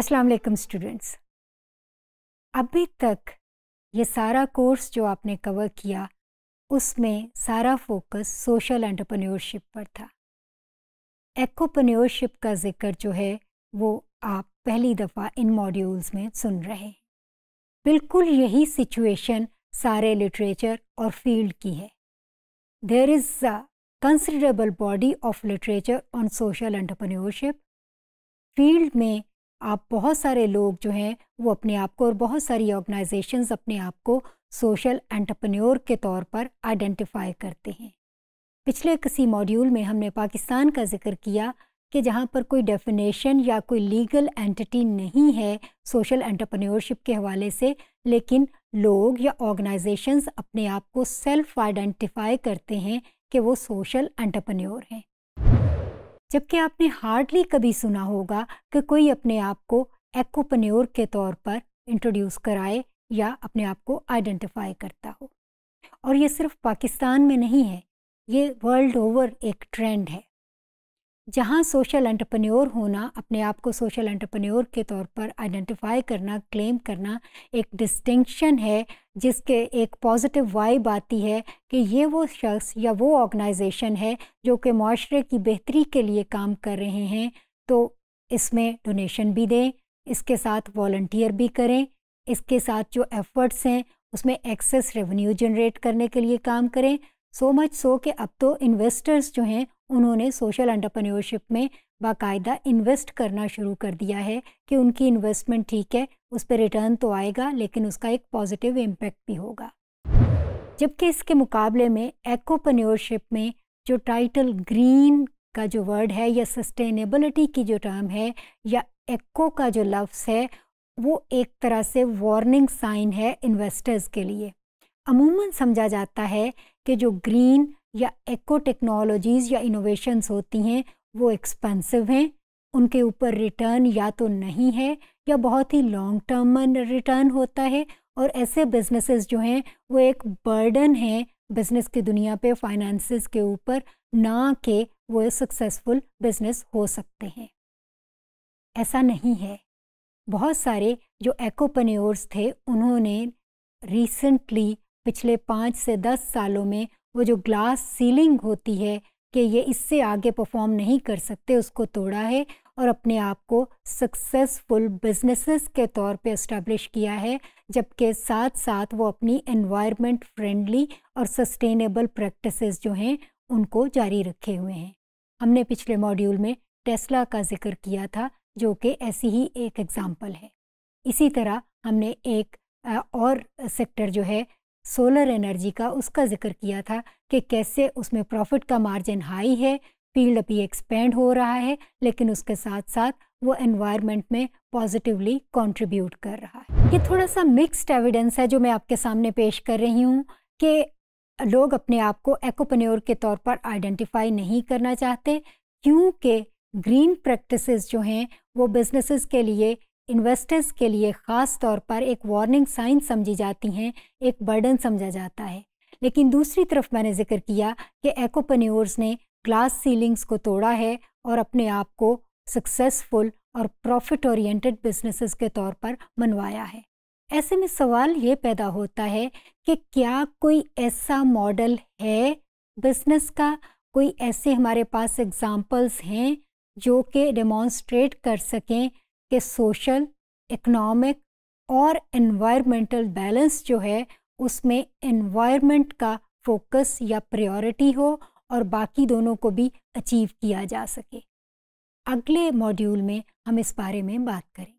अस्सलाम वालेकुम स्टूडेंट्स अभी तक ये सारा कोर्स जो आपने कवर किया उसमें सारा फोकस सोशल एंटरप्रेन्योरशिप पर था एकोपन्योरशिप का जिक्र जो है वो आप पहली दफ़ा इन मॉड्यूल्स में सुन रहे हैं बिल्कुल यही सिचुएशन सारे लिटरेचर और फील्ड की है there is a considerable body of literature on social entrepreneurship field में आप बहुत सारे लोग जो हैं वो अपने आप को और बहुत सारी ऑर्गेनाइजेशंस अपने आप को सोशल एंटरप्रेन्योर के तौर पर आइडेंटिफाई करते हैं पिछले किसी मॉड्यूल में हमने पाकिस्तान का जिक्र किया कि जहाँ पर कोई डेफिनेशन या कोई लीगल एंटिटी नहीं है सोशल एंटरप्रेन्योरशिप के हवाले से लेकिन लोग या ऑर्गेनाइजेशंस अपने आप को सेल्फ आइडेंटिफाई करते हैं कि वो सोशल एंटरप्रेन्योर हैं जबकि आपने हार्डली कभी सुना होगा कि कोई अपने आप को एक्ोपन्योर के तौर पर इंट्रोड्यूस कराए या अपने आप को आइडेंटिफाई करता हो और ये सिर्फ पाकिस्तान में नहीं है ये वर्ल्ड ओवर एक ट्रेंड है जहाँ सोशल एंटरप्रेन्योर होना अपने आप को सोशल एंटरप्रेन्योर के तौर पर आइडेंटिफाई करना क्लेम करना एक डिस्टिंक्शन है जिसके एक पॉजिटिव वाइब आती है कि ये वो शख्स या वो ऑर्गेनाइजेशन है जो कि माशरे की बेहतरी के लिए काम कर रहे हैं तो इसमें डोनेशन भी दें इसके साथ वॉल्टियर भी करें इसके साथ जो एफर्ट्स हैं उसमें एक्सेस रेवेन्यू जनरेट करने के लिए काम करें सो मच सो कि अब तो इन्वेस्टर्स जो हैं उन्होंने सोशल एंटरप्रेन्योरशिप में बाकायदा इन्वेस्ट करना शुरू कर दिया है कि उनकी इन्वेस्टमेंट ठीक है उस पर रिटर्न तो आएगा लेकिन उसका एक पॉजिटिव इम्पैक्ट भी होगा जबकि इसके मुकाबले में एकोपन्योरशिप में जो टाइटल ग्रीन का जो वर्ड है या सस्टेनेबिलिटी की जो टर्म है या एक्ो का जो लफ्स है वो एक तरह से वार्निंग साइन है इन्वेस्टर्स के लिए अमूमन समझा जाता है कि जो ग्रीन या एको टेक्नोलॉजीज़ या इनोवेशंस होती हैं वो एक्सपेंसिव हैं उनके ऊपर रिटर्न या तो नहीं है या बहुत ही लॉन्ग टर्म में रिटर्न होता है और ऐसे बिजनेसेस जो हैं वो एक बर्डन है बिजनेस की दुनिया पे फाइनेंसेस के ऊपर ना के वो सक्सेसफुल बिजनेस हो सकते हैं ऐसा नहीं है बहुत सारे जो एकोपन्योर्स थे उन्होंने रिसेंटली पिछले पाँच से दस सालों में वो जो ग्लास सीलिंग होती है कि ये इससे आगे परफॉर्म नहीं कर सकते उसको तोड़ा है और अपने आप को सक्सेसफुल बिजनेसेस के तौर पे इस्टेब्लिश किया है जबकि साथ साथ वो अपनी एनवायरनमेंट फ्रेंडली और सस्टेनेबल प्रैक्टिसेस जो हैं उनको जारी रखे हुए हैं हमने पिछले मॉड्यूल में टेस्ला का जिक्र किया था जो कि ऐसी ही एक एग्ज़ाम्पल है इसी तरह हमने एक और सेक्टर जो है सोलर एनर्जी का उसका जिक्र किया था कि कैसे उसमें प्रॉफिट का मार्जिन हाई है फील्ड अभी एक्सपेंड हो रहा है लेकिन उसके साथ साथ वो एनवायरनमेंट में पॉजिटिवली कंट्रीब्यूट कर रहा है ये थोड़ा सा मिक्स्ड एविडेंस है जो मैं आपके सामने पेश कर रही हूँ कि लोग अपने आप को एक्ोपन्योर के तौर पर आइडेंटिफाई नहीं करना चाहते क्योंकि ग्रीन प्रैक्टिसेस जो हैं वो बिजनेसेस के लिए इन्वेस्टर्स के लिए ख़ास तौर पर एक वार्निंग साइन समझी जाती हैं एक बर्डन समझा जाता है लेकिन दूसरी तरफ मैंने जिक्र किया कि एकोपन्योर्स ने ग्लास सीलिंग्स को तोड़ा है और अपने आप को सक्सेसफुल और प्रॉफिट ओरिएंटेड बिजनेसेस के तौर पर मनवाया है ऐसे में सवाल ये पैदा होता है कि क्या कोई ऐसा मॉडल है बिजनेस का कोई ऐसे हमारे पास एग्जाम्पल्स हैं जो कि डेमॉन्स्ट्रेट कर सकें कि सोशल इकोनॉमिक और इन्वायरमेंटल बैलेंस जो है उसमें एनवायरमेंट का फोकस या प्रायोरिटी हो और बाकी दोनों को भी अचीव किया जा सके अगले मॉड्यूल में हम इस बारे में बात करें